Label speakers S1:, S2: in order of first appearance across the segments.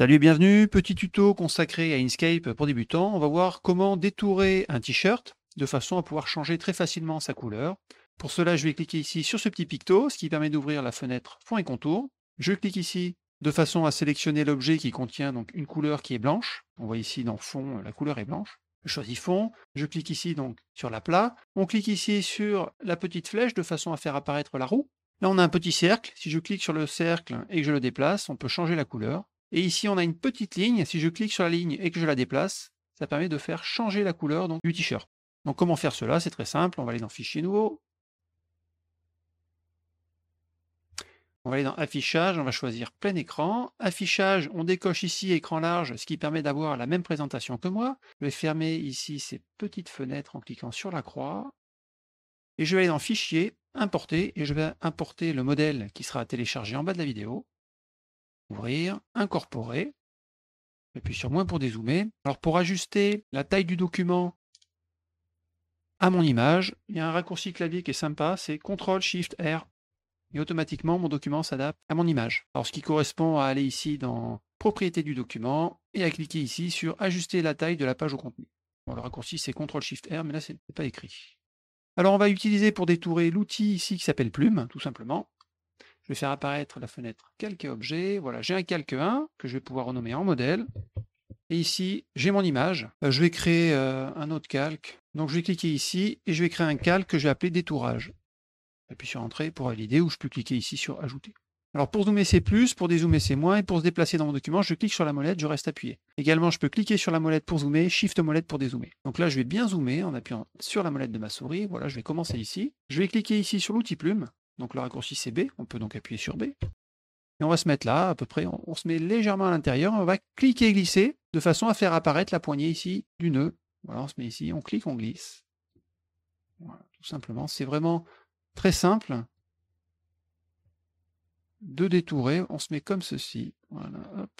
S1: Salut et bienvenue, petit tuto consacré à Inkscape pour débutants. On va voir comment détourer un t-shirt de façon à pouvoir changer très facilement sa couleur. Pour cela, je vais cliquer ici sur ce petit picto, ce qui permet d'ouvrir la fenêtre fond et contour. Je clique ici de façon à sélectionner l'objet qui contient donc une couleur qui est blanche. On voit ici dans fond, la couleur est blanche. Je choisis fond, je clique ici donc sur la plat. On clique ici sur la petite flèche de façon à faire apparaître la roue. Là, on a un petit cercle. Si je clique sur le cercle et que je le déplace, on peut changer la couleur. Et ici, on a une petite ligne. Si je clique sur la ligne et que je la déplace, ça permet de faire changer la couleur du t-shirt. Donc comment faire cela C'est très simple. On va aller dans Fichier nouveau. On va aller dans Affichage, on va choisir plein écran. Affichage, on décoche ici écran large, ce qui permet d'avoir la même présentation que moi. Je vais fermer ici ces petites fenêtres en cliquant sur la croix. Et je vais aller dans Fichier, Importer, et je vais importer le modèle qui sera téléchargé en bas de la vidéo. Ouvrir, incorporer. puis sur moins pour dézoomer. Alors pour ajuster la taille du document à mon image, il y a un raccourci clavier qui est sympa, c'est CTRL SHIFT R. Et automatiquement, mon document s'adapte à mon image. Alors ce qui correspond à aller ici dans Propriétés du document et à cliquer ici sur Ajuster la taille de la page au contenu. le raccourci c'est CTRL SHIFT R, mais là c'est pas écrit. Alors on va utiliser pour détourer l'outil ici qui s'appelle Plume, tout simplement. Je vais faire apparaître la fenêtre calque objet. Voilà, j'ai un calque 1 que je vais pouvoir renommer en modèle. Et ici, j'ai mon image. Euh, je vais créer euh, un autre calque. Donc je vais cliquer ici et je vais créer un calque que je vais appeler détourage. J'appuie sur Entrée pour valider ou je peux cliquer ici sur Ajouter. Alors pour zoomer c'est plus, pour dézoomer c'est moins, et pour se déplacer dans mon document, je clique sur la molette, je reste appuyé. Également, je peux cliquer sur la molette pour zoomer, Shift molette pour dézoomer. Donc là, je vais bien zoomer en appuyant sur la molette de ma souris. Voilà, je vais commencer ici. Je vais cliquer ici sur l'outil plume, donc le raccourci c'est B, on peut donc appuyer sur B. Et on va se mettre là, à peu près, on, se met légèrement à l'intérieur, on va cliquer et glisser de façon à faire apparaître la poignée ici du nœud. Voilà, on se met ici, on clique, on glisse. Voilà, tout simplement, c'est vraiment très simple de détourer. On se met comme ceci. Voilà, hop.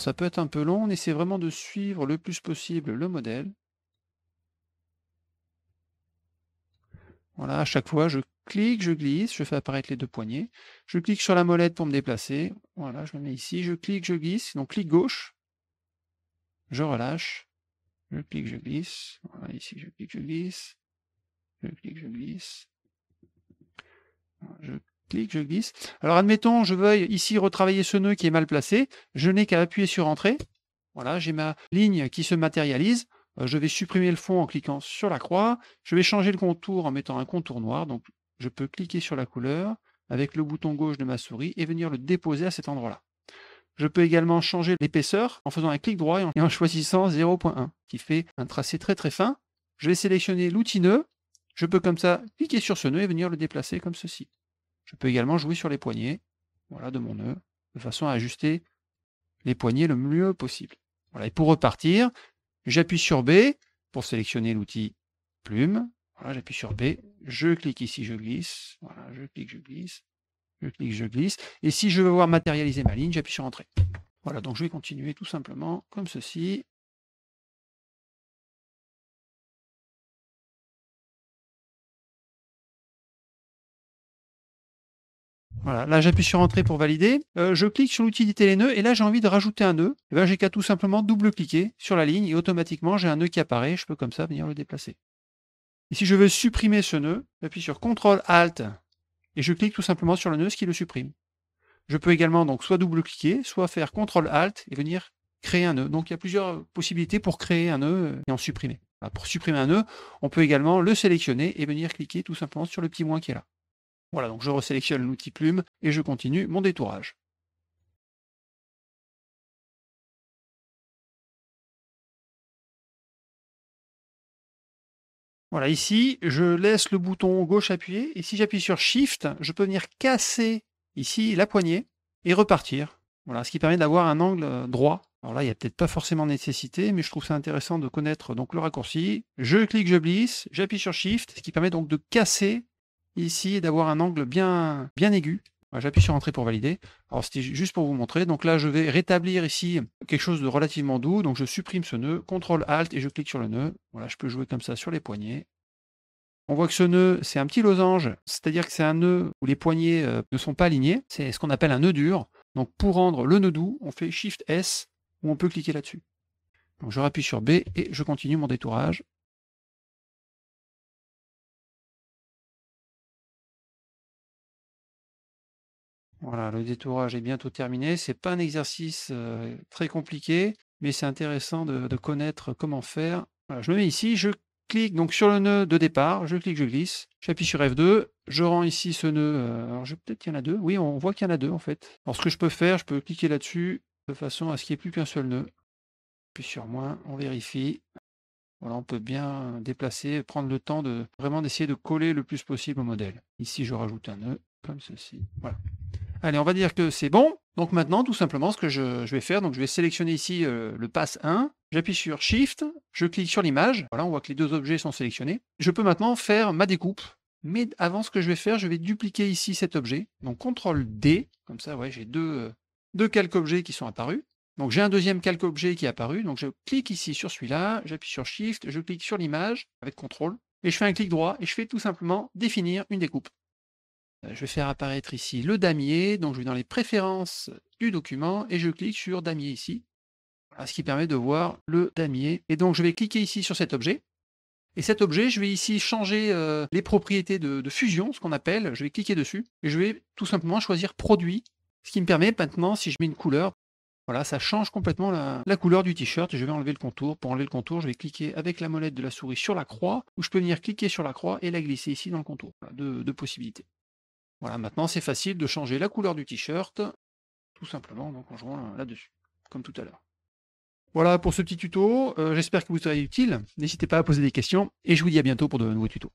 S1: ça peut être un peu long, on essaie vraiment de suivre le plus possible le modèle. Voilà, à chaque fois, je clique, je glisse, je fais apparaître les deux poignées. Je clique sur la molette pour me déplacer. Voilà, je me mets ici, je clique, je glisse. Donc, clic gauche. Je relâche. Je clique, je glisse. Voilà, ici, je clique, je glisse. Je clique, je glisse. Je clique, je glisse. Alors, admettons, je veuille ici retravailler ce nœud qui est mal placé. Je n'ai qu'à appuyer sur Entrée. Voilà, j'ai ma ligne qui se matérialise. Euh, je vais supprimer le fond en cliquant sur la croix. Je vais changer le contour en mettant un contour noir. Donc, je peux cliquer sur la couleur avec le bouton gauche de ma souris et venir le déposer à cet endroit-là. Je peux également changer l'épaisseur en faisant un clic droit et en choisissant 0.1, qui fait un tracé très très fin. Je vais sélectionner l'outil nœud. Je peux comme ça cliquer sur ce nœud et venir le déplacer comme ceci. Je peux également jouer sur les poignées voilà, de mon nœud, de façon à ajuster les poignées le mieux possible. Voilà, et pour repartir, J'appuie sur B pour sélectionner l'outil plume. Voilà, j'appuie sur B, je clique ici, je glisse. Voilà, je clique, je glisse. Je clique, je glisse. Et si je veux voir matérialiser ma ligne, j'appuie sur Entrée. Voilà, donc je vais continuer tout simplement comme ceci. Voilà, là j'appuie sur Entrée pour valider. Euh, je clique sur l'outil l'utilité les nœuds et là j'ai envie de rajouter un nœud. Et eh ben, j'ai qu'à tout simplement double-cliquer sur la ligne et automatiquement j'ai un nœud qui apparaît. Je peux comme ça venir le déplacer. Et si je veux supprimer ce nœud, j'appuie sur CTRL ALT et je clique tout simplement sur le nœud, ce qui le supprime. Je peux également donc soit double-cliquer, soit faire CTRL ALT et venir créer un nœud. Donc il y a plusieurs possibilités pour créer un nœud et en supprimer. Pour supprimer un nœud, on peut également le sélectionner et venir cliquer tout simplement sur le petit moins qui est là. Voilà, donc je resélectionne l'outil plume et je continue mon détourage. Voilà, ici, je laisse le bouton gauche appuyé, et si j'appuie sur Shift, je peux venir casser ici la poignée et repartir. Voilà, ce qui permet d'avoir un angle euh, droit. Alors là, il n'y a peut-être pas forcément nécessité, mais je trouve ça intéressant de connaître donc le raccourci. Je clique, je glisse, j'appuie sur Shift, ce qui permet donc de casser ici d'avoir un angle bien, bien aigu. J'appuie sur Entrée pour valider. Alors c'était juste pour vous montrer. Donc là, je vais rétablir ici quelque chose de relativement doux. Donc je supprime ce nœud, CTRL ALT et je clique sur le nœud. Voilà, je peux jouer comme ça sur les poignets. On voit que ce nœud, c'est un petit losange, c'est-à-dire que c'est un nœud où les poignets euh, ne sont pas alignés. C'est ce qu'on appelle un nœud dur. Donc pour rendre le nœud doux, on fait Shift S ou on peut cliquer là-dessus. Donc je rappuie sur B et je continue mon détourage. Voilà, le détourage est bientôt terminé. C'est pas un exercice très compliqué, mais c'est intéressant de, connaître comment faire. je me mets ici, je clique donc sur le nœud de départ, je clique, je glisse, j'appuie sur F2, je rends ici ce nœud. alors peut-être qu'il y en a deux. Oui, on voit qu'il y en a deux en fait. Alors ce que je peux faire, je peux cliquer là-dessus de façon à ce qu'il n'y ait plus qu'un seul nœud. Puis sur moins, on vérifie. Voilà, on peut bien déplacer, prendre le temps de vraiment d'essayer de coller le plus possible au modèle. Ici, je rajoute un nœud comme ceci. Voilà. Allez, on va dire que c'est bon. Donc maintenant, tout simplement, ce que je, vais faire, donc je vais sélectionner ici euh, le pass 1, j'appuie sur Shift, je clique sur l'image. Voilà, on voit que les deux objets sont sélectionnés. Je peux maintenant faire ma découpe. Mais avant, ce que je vais faire, je vais dupliquer ici cet objet. Donc CTRL D, comme ça, ouais, j'ai deux, euh, deux calques objets qui sont apparus. Donc j'ai un deuxième calque objet qui est apparu. Donc je clique ici sur celui-là, j'appuie sur Shift, je clique sur l'image avec CTRL, et je fais un clic droit et je fais tout simplement définir une découpe. Euh, je vais faire apparaître ici le damier. Donc, je vais dans les préférences du document et je clique sur damier ici. ce qui permet de voir le damier. Et donc, je vais cliquer ici sur cet objet. Et cet objet, je vais ici changer euh, les propriétés de, fusion, ce qu'on appelle. Je vais cliquer dessus et je vais tout simplement choisir produit, ce qui me permet maintenant, si je mets une couleur, voilà, ça change complètement la, couleur du t-shirt. Je vais enlever le contour. Pour enlever le contour, je vais cliquer avec la molette de la souris sur la croix, ou je peux venir cliquer sur la croix et la glisser ici dans le contour. de deux possibilités. Voilà, maintenant c'est facile de changer la couleur du t-shirt, tout simplement donc en jouant euh, là-dessus, comme tout à l'heure. Voilà pour ce petit tuto, euh, j'espère que vous serez utile, n'hésitez pas à poser des questions, et je vous dis à bientôt pour de nouveaux tutos.